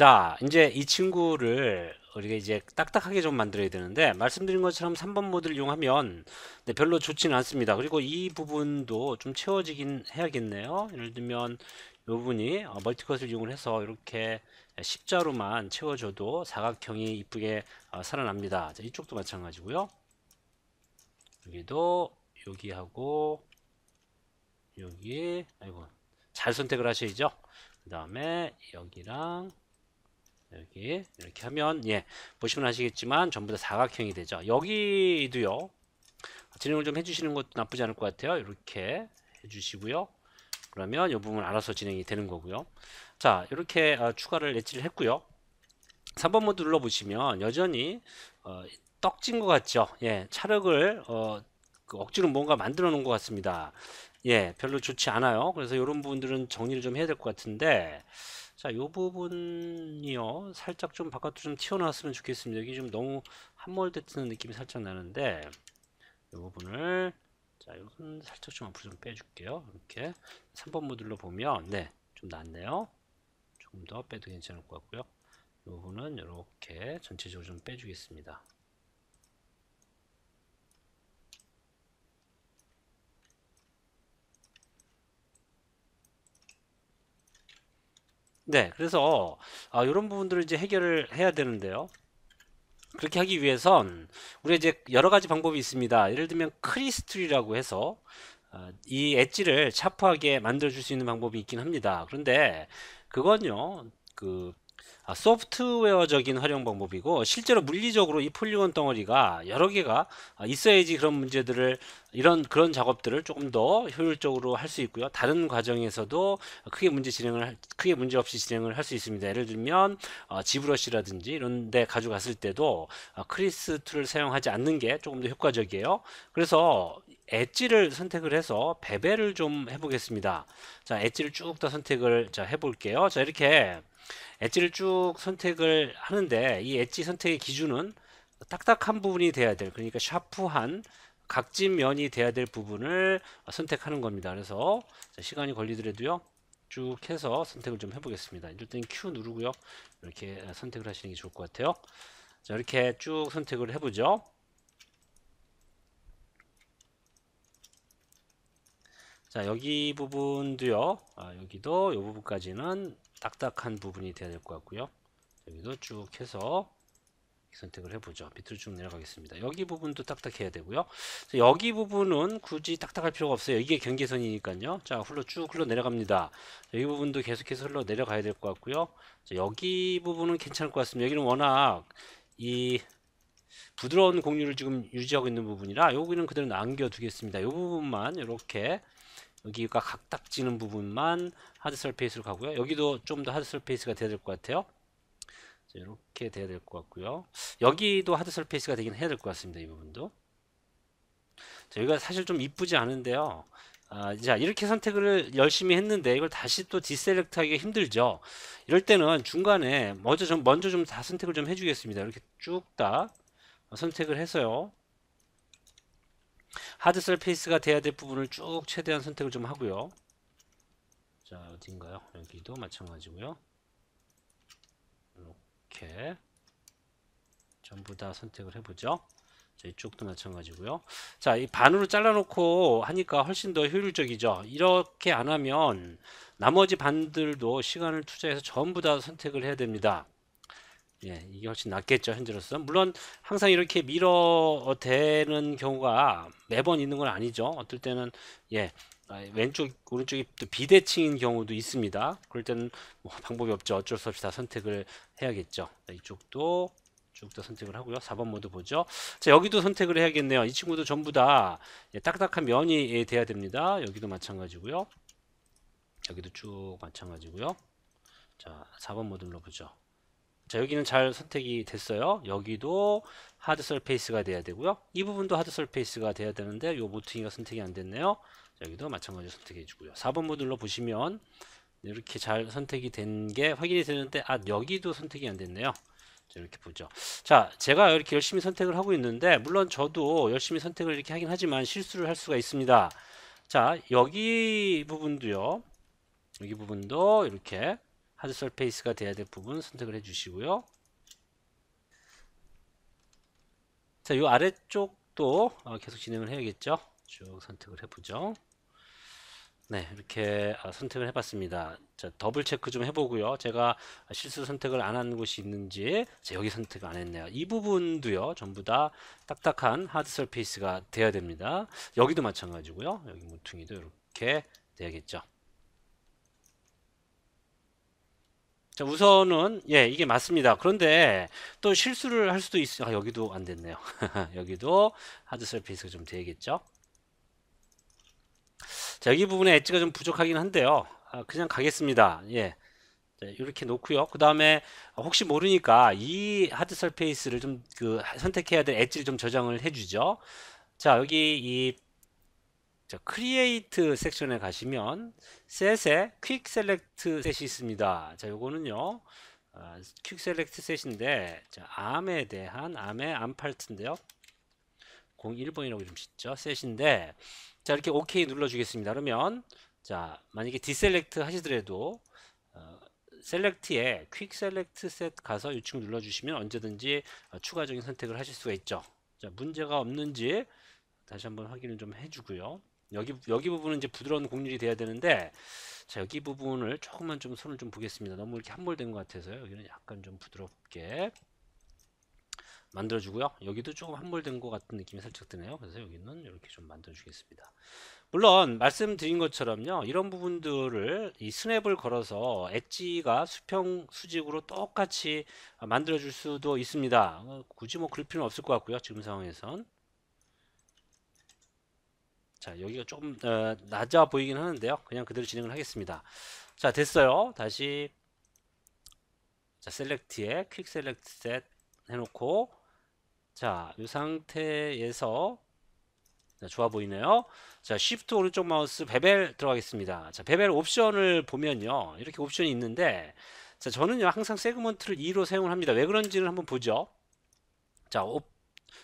자 이제 이 친구를 우리가 이제 딱딱하게 좀 만들어야 되는데 말씀드린 것처럼 3번 모드를 이용하면 네, 별로 좋지는 않습니다 그리고 이 부분도 좀 채워지긴 해야겠네요 예를 들면 이 부분이 어, 멀티컷을 이용해서 이렇게 십자로만 채워줘도 사각형이 이쁘게 어, 살아납니다 자, 이쪽도 마찬가지고요 여기도 여기하고 여기 아이고 잘 선택을 하셔야죠 그 다음에 여기랑 여기 이렇게 하면 예 보시면 아시겠지만 전부 다 사각형이 되죠 여기도요 진행을 좀 해주시는 것도 나쁘지 않을 것 같아요 이렇게 해주시고요 그러면 이 부분 알아서 진행이 되는 거고요 자 이렇게 어, 추가를 엣지를 했고요 3번 모드 눌러보시면 여전히 어, 떡진 것 같죠 예 차력을 어, 그 억지로 뭔가 만들어 놓은 것 같습니다 예 별로 좋지 않아요 그래서 이런 부분들은 정리를 좀 해야 될 것 같은데 자, 요 부분이요. 살짝 좀 바깥으로 좀 튀어나왔으면 좋겠습니다. 여기 좀 너무 함몰됐는 느낌이 살짝 나는데 요 부분을 자, 이건 살짝 좀 앞으로 좀 빼줄게요. 이렇게 3번 모듈로 보면 네, 좀 낫네요. 조금 더 빼도 괜찮을 것 같고요. 요 부분은 이렇게 전체적으로 좀 빼주겠습니다. 네, 그래서 아, 이런 부분들을 이제 해결을 해야 되는데요. 그렇게 하기 위해선 우리 이제 여러 가지 방법이 있습니다. 예를 들면 크리스트리라고 해서 어, 이 엣지를 샤프하게 만들어 줄 수 있는 방법이 있긴 합니다. 그런데 그건요. 그 아, 소프트웨어적인 활용 방법이고 실제로 물리적으로 이 폴리곤 덩어리가 여러 개가 아, 있어야지 그런 문제들을 이런 그런 작업들을 조금 더 효율적으로 할 수 있고요. 다른 과정에서도 크게 문제 진행을 크게 문제 없이 진행을 할 수 있습니다. 예를 들면 어, 지브러시라든지 이런데 가져갔을 때도 어, 크리스 툴을 사용하지 않는 게 조금 더 효과적이에요. 그래서 엣지를 선택을 해서 베벨을 좀 해보겠습니다. 자, 엣지를 쭉다 선택을 자, 해볼게요. 자, 이렇게 엣지를 쭉 선택을 하는데 이 엣지 선택의 기준은 딱딱한 부분이 돼야 될 그러니까 샤프한 각진 면이 돼야 될 부분을 선택하는 겁니다. 그래서 시간이 걸리더라도요. 쭉 해서 선택을 좀 해보겠습니다. 일단 Q 누르고요. 이렇게 선택을 하시는 게 좋을 것 같아요. 자, 이렇게 쭉 선택을 해보죠. 자 여기 부분도요 아, 여기도 요 부분까지는 딱딱한 부분이 되어야 될 것 같고요 여기도 쭉 해서 선택을 해보죠 밑으로 쭉 내려가겠습니다 여기 부분도 딱딱해야 되고요 여기 부분은 굳이 딱딱할 필요가 없어요 이게 경계선이니까요 자 흘러 쭉 흘러 내려갑니다 여기 부분도 계속해서 흘러 내려가야 될 것 같고요 여기 부분은 괜찮을 것 같습니다 여기는 워낙 이 부드러운 공유를 지금 유지하고 있는 부분이라 여기는 그대로 남겨두겠습니다 이 부분만 이렇게 여기가 각닥지는 부분만 하드 서페이스로 가고요. 여기도 좀 더 하드 서페이스가 돼야 될 것 같아요. 자, 이렇게 돼야 될 것 같고요. 여기도 하드 서페이스가 되긴 해야 될 것 같습니다. 이 부분도. 자, 여기가 사실 좀 이쁘지 않은데요. 아, 자 이렇게 선택을 열심히 했는데 이걸 다시 또 디셀렉트하기가 힘들죠. 이럴 때는 중간에 먼저 좀 먼저 좀 다 선택을 좀 해주겠습니다. 이렇게 쭉 다 선택을 해서요. 하드 셀페이스가 돼야 될 부분을 쭉 최대한 선택을 좀 하고요. 자 어딘가요? 여기도 마찬가지고요. 이렇게 전부 다 선택을 해보죠. 자, 이쪽도 마찬가지고요. 자, 이 반으로 잘라놓고 하니까 훨씬 더 효율적이죠. 이렇게 안 하면 나머지 반들도 시간을 투자해서 전부 다 선택을 해야 됩니다. 예, 이게 훨씬 낫겠죠 현재로서 물론 항상 이렇게 밀어 되는 경우가 매번 있는 건 아니죠 어떨 때는 예 아, 왼쪽 오른쪽이 또 비대칭인 경우도 있습니다 그럴 때는 뭐 방법이 없죠 어쩔 수 없이 다 선택을 해야겠죠 이쪽도 쭉 더 선택을 하고요 4번 모드 보죠 자 여기도 선택을 해야겠네요 이 친구도 전부 다 예, 딱딱한 면이 예, 돼야 됩니다 여기도 마찬가지고요 여기도 쭉 마찬가지고요 자 4번 모드로 보죠 자 여기는 잘 선택이 됐어요 여기도 하드 서페이스가 돼야 되고요 이 부분도 하드 서페이스가 돼야 되는데 요 모퉁이가 선택이 안 됐네요 여기도 마찬가지로 선택해 주고요 4번 모듈로 보시면 이렇게 잘 선택이 된 게 확인이 되는데 아 여기도 선택이 안 됐네요 자, 이렇게 보죠 자 제가 이렇게 열심히 선택을 하고 있는데 물론 저도 열심히 선택을 이렇게 하긴 하지만 실수를 할 수가 있습니다 자 여기 부분도요 여기 부분도 이렇게 하드 서페이스가 돼야 될 부분 선택을 해주시고요. 자, 이 아래쪽도 어, 계속 진행을 해야겠죠. 쭉 선택을 해보죠. 네, 이렇게 어, 선택을 해봤습니다. 자, 더블 체크 좀 해보고요. 제가 실수 선택을 안 한 곳이 있는지 자, 여기 선택 안 했네요. 이 부분도요. 전부 다 딱딱한 하드 서페이스가 돼야 됩니다. 여기도 마찬가지고요. 여기 모퉁이도 이렇게 돼야겠죠. 자, 우선은 예, 이게 맞습니다. 그런데 또 실수를 할 수도 있어. 아, 여기도 안 됐네요. 여기도 하드 서페이스가 좀 되겠죠. 자, 여기 부분에 엣지가 좀 부족하긴 한데요. 아, 그냥 가겠습니다. 예. 이렇게 놓고요. 그 다음에 어, 혹시 모르니까 이 하드 서페이스를 좀 그 선택해야 될 엣지를 좀 저장을 해주죠. 자, 여기 이 자, 크리에이트 섹션에 가시면 셋에 퀵 셀렉트 셋이 있습니다. 자, 요거는요. 퀵 셀렉트 셋인데 자, 암에 대한 암의 암팔트인데요. 01번이라고 좀 짓죠. 셋인데 자, 이렇게 OK 눌러 주겠습니다. 그러면 자, 만약에 디셀렉트 하시더라도 셀렉트에 퀵 셀렉트 셋 가서 유축 눌러 주시면 언제든지 어, 추가적인 선택을 하실 수가 있죠. 자, 문제가 없는지 다시 한번 확인을 좀 해주고요. 여기 여기 부분은 이제 부드러운 곡률이 돼야 되는데 자 여기 부분을 조금만 좀 손을 좀 보겠습니다. 너무 이렇게 함몰된 것 같아서요. 여기는 약간 좀 부드럽게 만들어주고요. 여기도 조금 함몰된 것 같은 느낌이 살짝 드네요. 그래서 여기는 이렇게 좀 만들어주겠습니다. 물론 말씀드린 것처럼요. 이런 부분들을 이 스냅을 걸어서 엣지가 수평 수직으로 똑같이 만들어줄 수도 있습니다. 어, 굳이 뭐 그럴 필요는 없을 것 같고요. 지금 상황에선. 자 여기가 조금 어, 낮아 보이긴 하는데요 그냥 그대로 진행을 하겠습니다 자 됐어요 다시 자 셀렉트에 퀵 셀렉트 셋 해놓고 자 이 상태에서 자, 좋아 보이네요 자 쉬프트 오른쪽 마우스 베벨 들어가겠습니다 자 베벨 옵션을 보면요 이렇게 옵션이 있는데 자 저는요 항상 세그먼트를 2로 사용을 합니다 왜그런지를 한번 보죠 자, 오,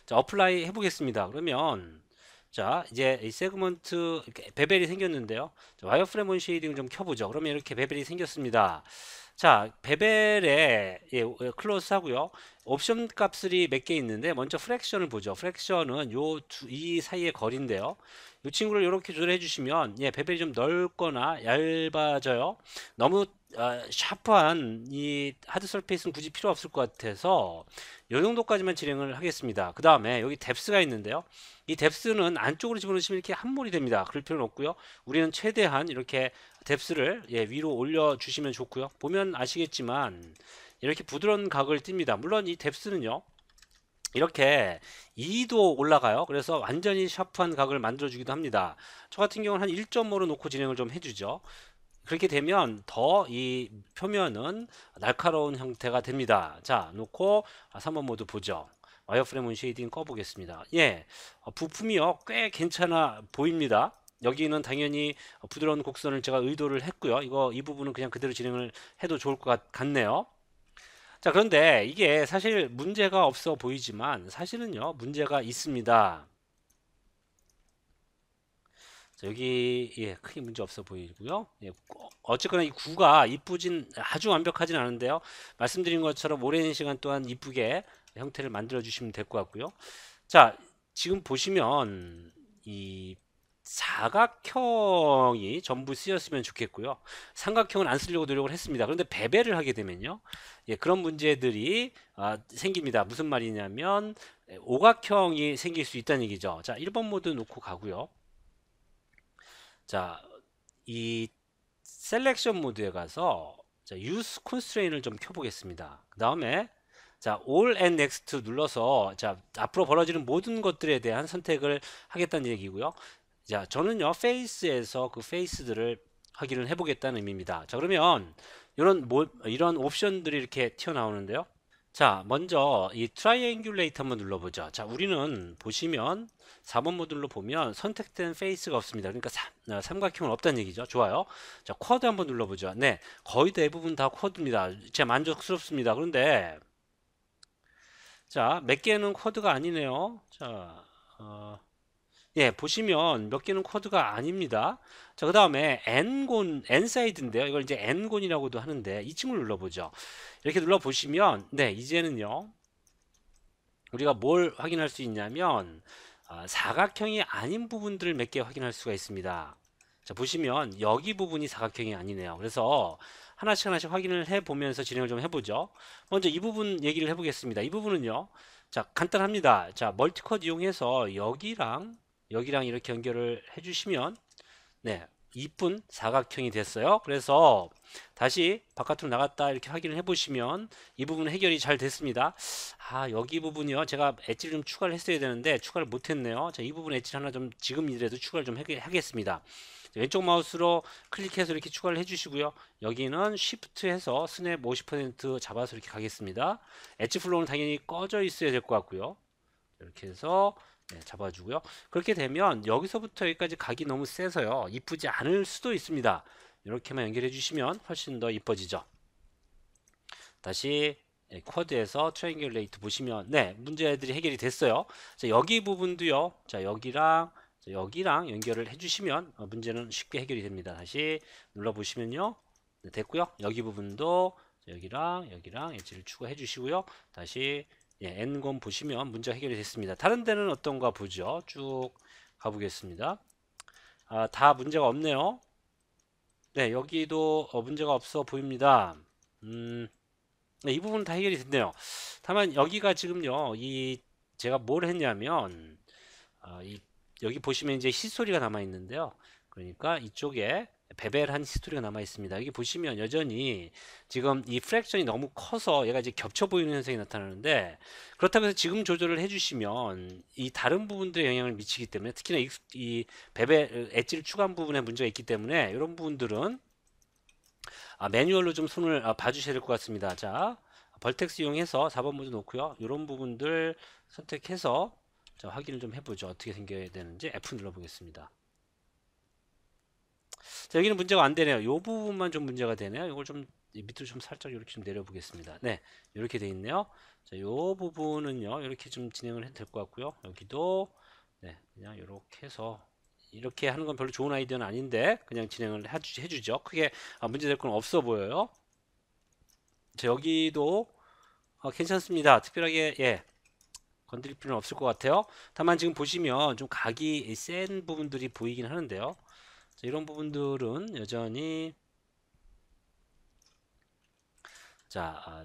자 어플라이 해보겠습니다 그러면 자 이제 이 세그먼트 베벨이 생겼는데요 와이어프레임 온 쉐이딩을 좀 켜보죠 그러면 이렇게 베벨이 생겼습니다 자 베벨에 예, 어, 클로스 하고요 옵션 값들이 몇 개 있는데 먼저 프렉션을 보죠 프렉션은요이 사이의 거리인데요 이 친구를 이렇게 조절해 주시면 예, 베벨이 좀 넓거나 얇아져요. 너무 아, 샤프한 이 하드 서페이스는 굳이 필요 없을 것 같아서 이 정도까지만 진행을 하겠습니다. 그 다음에 여기 뎁스가 있는데요. 이 뎁스는 안쪽으로 집어넣으시면 이렇게 한몰이 됩니다. 그럴 필요는 없고요. 우리는 최대한 이렇게 뎁스를 예, 위로 올려주시면 좋고요. 보면 아시겠지만 이렇게 부드러운 각을 띱니다. 물론 이 뎁스는요. 이렇게 2도 올라가요. 그래서 완전히 샤프한 각을 만들어주기도 합니다. 저 같은 경우는 한 1.5로 놓고 진행을 좀 해주죠. 그렇게 되면 더 이 표면은 날카로운 형태가 됩니다. 자, 놓고 3번 아, 모두 보죠. 와이어프레임 쉐이딩 꺼보겠습니다. 예, 어, 부품이요. 꽤 괜찮아 보입니다. 여기는 당연히 부드러운 곡선을 제가 의도를 했고요. 이거 이 부분은 그냥 그대로 진행을 해도 좋을 것 같, 같네요. 자 그런데 이게 사실 문제가 없어 보이지만 사실은요 문제가 있습니다 자, 여기 예, 크게 문제 없어 보이고요 예, 어쨌거나 이 구가 이쁘진 아주 완벽하진 않은데요 말씀드린 것처럼 오랜 시간 동안 이쁘게 형태를 만들어 주시면 될 것 같고요 자 지금 보시면 이 사각형이 전부 쓰였으면 좋겠고요. 삼각형은 안 쓰려고 노력을 했습니다. 그런데 배배를 하게 되면요. 예, 그런 문제들이 아, 생깁니다. 무슨 말이냐면 예, 오각형이 생길 수 있다는 얘기죠. 자, 1번 모드 놓고 가고요. 자, 이 셀렉션 모드에 가서 자, use constraint을 좀 켜보겠습니다. 그 다음에 자, all and next 눌러서 자, 앞으로 벌어지는 모든 것들에 대한 선택을 하겠다는 얘기고요. 자, 저는요, 페이스에서 그 페이스들을 확인을 해보겠다는 의미입니다. 자, 그러면 이런 뭐, 이런 옵션들이 이렇게 튀어나오는데요. 자, 먼저 이 트라이앵귤레이터 한번 눌러보죠. 자, 우리는 보시면 4번 모듈로 보면 선택된 페이스가 없습니다. 그러니까 삼, 아, 삼각형은 없다는 얘기죠. 좋아요. 자, 쿼드 한번 눌러보죠. 네, 거의 대부분 다 쿼드입니다. 제가 만족스럽습니다. 그런데 자, 몇 개는 쿼드가 아니네요. 자, 어, 예, 보시면 몇 개는 코드가 아닙니다. 자, 그 다음에 N곤, N사이드인데요. 이걸 이제 N곤이라고도 하는데 이 층을 눌러보죠. 이렇게 눌러보시면, 네, 이제는요. 우리가 뭘 확인할 수 있냐면 아, 사각형이 아닌 부분들을 몇 개 확인할 수가 있습니다. 자 보시면 여기 부분이 사각형이 아니네요. 그래서 하나씩 하나씩 확인을 해보면서 진행을 좀 해보죠. 먼저 이 부분 얘기를 해보겠습니다. 이 부분은요. 자 간단합니다. 자 멀티컷 이용해서 여기랑 여기랑 이렇게 연결을 해주시면 네 이쁜 사각형이 됐어요. 그래서 다시 바깥으로 나갔다 이렇게 확인을 해보시면 이 부분 해결이 잘 됐습니다. 아 여기 부분이요. 제가 엣지를 좀 추가를 했어야 되는데 추가를 못했네요. 자, 이 부분 엣지 하나 좀 지금 이래도 추가를 좀 하겠습니다. 왼쪽 마우스로 클릭해서 이렇게 추가를 해주시고요. 여기는 s 프트 해서 스냅 50% 잡아서 이렇게 가겠습니다. 엣지 플로우는 당연히 꺼져 있어야 될 것 같고요. 이렇게 해서 네, 잡아주고요. 그렇게 되면 여기서부터 여기까지 각이 너무 세서요. 이쁘지 않을 수도 있습니다. 이렇게만 연결해 주시면 훨씬 더 이뻐지죠. 다시 네, 쿼드에서 트라이앵귤레이트 보시면 네 문제들이 해결이 됐어요. 자, 여기 부분도요. 자 여기랑 자, 여기랑 연결을 해주시면 어, 문제는 쉽게 해결이 됩니다. 다시 눌러 보시면요. 네, 됐고요. 여기 부분도 여기랑 여기랑 엣지를 추가해 주시고요. 다시 예, N권 보시면 문제 해결이 됐습니다. 다른 데는 어떤가 보죠. 쭉 가보겠습니다. 아, 다 문제가 없네요. 네, 여기도 어, 문제가 없어 보입니다. 음, 네, 이부분다 해결이 됐네요. 다만 여기가 지금요, 이 제가 뭘 했냐면 어, 이, 여기 보시면 이제 시소리가 남아 있는데요. 그러니까 이쪽에 베벨한 히스토리가 남아 있습니다. 여기 보시면 여전히 지금 이 프랙션이 너무 커서 얘가 이제 겹쳐 보이는 현상이 나타나는데 그렇다면서 지금 조절을 해주시면 이 다른 부분들에 영향을 미치기 때문에 특히나 이, 이 베벨 엣지를 추가한 부분에 문제가 있기 때문에 이런 부분들은 아, 매뉴얼로 좀 손을 아, 봐주셔야 될 것 같습니다. 자 벌텍스 이용해서 4번 모드 놓고요. 이런 부분들 선택해서 자, 확인을 좀 해보죠. 어떻게 생겨야 되는지 F 눌러보겠습니다. 자, 여기는 문제가 안 되네요. 요 부분만 좀 문제가 되네요. 이걸 좀 밑으로 좀 살짝 이렇게 좀 내려보겠습니다. 네, 이렇게 돼 있네요. 자, 요 부분은요, 이렇게 좀 진행을 해도 될 것 같고요. 여기도 네, 그냥 이렇게 해서 이렇게 하는 건 별로 좋은 아이디어는 아닌데 그냥 진행을 해주, 해주죠. 크게 아, 문제될 건 없어 보여요. 자, 여기도 아, 괜찮습니다. 특별하게 예. 건드릴 필요는 없을 것 같아요. 다만 지금 보시면 좀 각이 센 부분들이 보이긴 하는데요. 자, 이런 부분들은 여전히 자 아,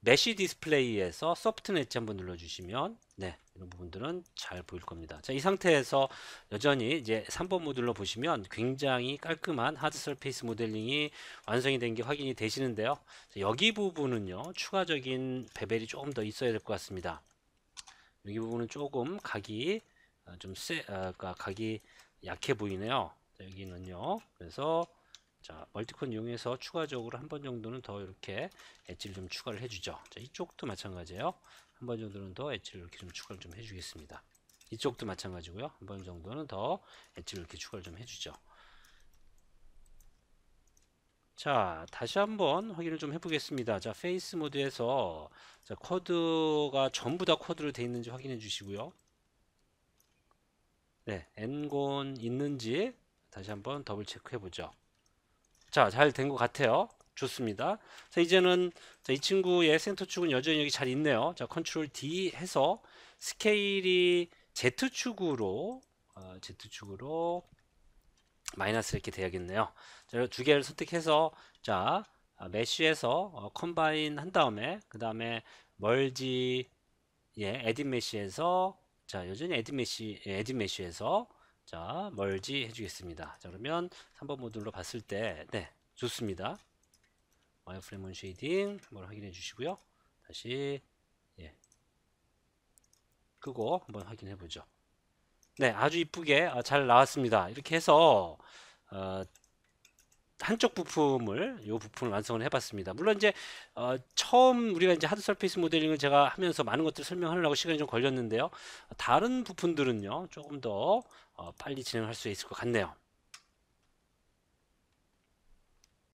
메쉬 디스플레이에서 소프트 넷지 한번 눌러주시면 네 이런 부분들은 잘 보일 겁니다 자이 상태에서 여전히 이제 3번 모듈로 보시면 굉장히 깔끔한 하드 서페이스 모델링이 완성이 된 게 확인이 되시는데요 자, 여기 부분은요 추가적인 베벨이 조금 더 있어야 될 것 같습니다 여기 부분은 조금 각이 아, 좀 세, 아, 각이 약해 보이네요 여기는요. 그래서 자 멀티콘 이용해서 추가적으로 한 번 정도는 더 이렇게 엣지를 좀 추가를 해주죠. 자, 이쪽도 마찬가지예요. 한 번 정도는 더 엣지를 이렇게 좀 추가를 좀 해주겠습니다. 이쪽도 마찬가지고요. 한 번 정도는 더 엣지를 이렇게 추가를 좀 해주죠. 자 다시 한 번 확인을 좀 해보겠습니다 자 페이스 모드에서 자 코드가 전부 다쿼드로 되어 있는지 확인해 주시고요 네 엔곤 있는지 다시 한번 더블 체크해 보죠. 자, 잘 된 것 같아요. 좋습니다. 자, 이제는 자, 이 친구의 센터축은 여전히 여기 잘 있네요. 자, 컨트롤 D 해서 스케일이 Z축으로 어, Z축으로 마이너스 이렇게 돼야겠네요. 자, 두 개를 선택해서 자, 아, 메쉬에서 어, 컴바인 한 다음에 그 다음에 멀지 예, 에디메쉬에서 자, 여전히 에디메쉬 에디메쉬에서 예, 자, 멀지 해주겠습니다. 자, 그러면 3번 모듈로 봤을 때, 네, 좋습니다. 와이어프레임 온 쉐이딩 한번 확인해 주시고요. 다시, 예. 그거 한번 확인해 보죠. 네, 아주 이쁘게 아, 잘 나왔습니다. 이렇게 해서, 어, 한쪽 부품을 요 부품을 완성을 해봤습니다. 물론 이제 어, 처음 우리가 이제 하드 서피스 모델링을 제가 하면서 많은 것들 을 설명하려고 시간이 좀 걸렸는데요. 다른 부품들은요 조금 더 어, 빨리 진행할 수 있을 것 같네요.